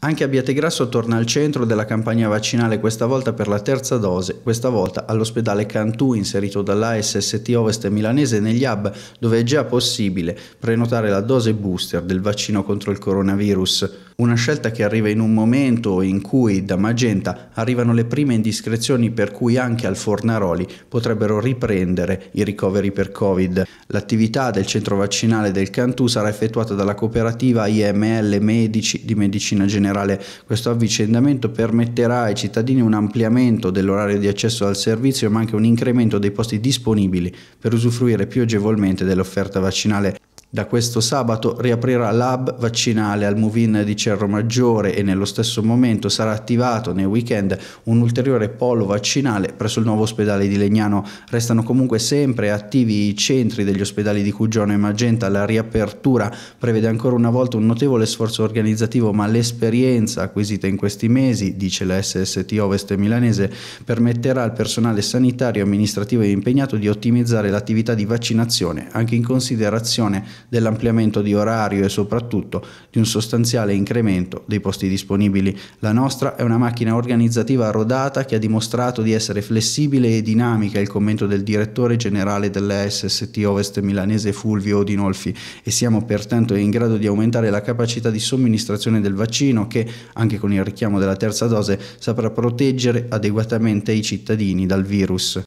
Anche a Biategrasso torna al centro della campagna vaccinale, questa volta per la terza dose, questa volta all'ospedale Cantù, inserito dall'ASST Ovest milanese negli hub, dove è già possibile prenotare la dose booster del vaccino contro il coronavirus. Una scelta che arriva in un momento in cui da Magenta arrivano le prime indiscrezioni per cui anche al Fornaroli potrebbero riprendere i ricoveri per Covid. L'attività del centro vaccinale del Cantù sarà effettuata dalla cooperativa IML Medici di Medicina Generale generale questo avvicendamento permetterà ai cittadini un ampliamento dell'orario di accesso al servizio ma anche un incremento dei posti disponibili per usufruire più agevolmente dell'offerta vaccinale da questo sabato riaprirà l'hub vaccinale al Movin di Cerro Maggiore e nello stesso momento sarà attivato nei weekend un ulteriore polo vaccinale presso il nuovo ospedale di Legnano. Restano comunque sempre attivi i centri degli ospedali di Cugiono e Magenta. La riapertura prevede ancora una volta un notevole sforzo organizzativo, ma l'esperienza acquisita in questi mesi, dice la SST Ovest milanese, permetterà al personale sanitario, amministrativo e impegnato di ottimizzare l'attività di vaccinazione anche in considerazione dell'ampliamento di orario e soprattutto di un sostanziale incremento dei posti disponibili. La nostra è una macchina organizzativa rodata che ha dimostrato di essere flessibile e dinamica, il commento del direttore generale della SST Ovest milanese Fulvio Odinolfi e siamo pertanto in grado di aumentare la capacità di somministrazione del vaccino che, anche con il richiamo della terza dose, saprà proteggere adeguatamente i cittadini dal virus.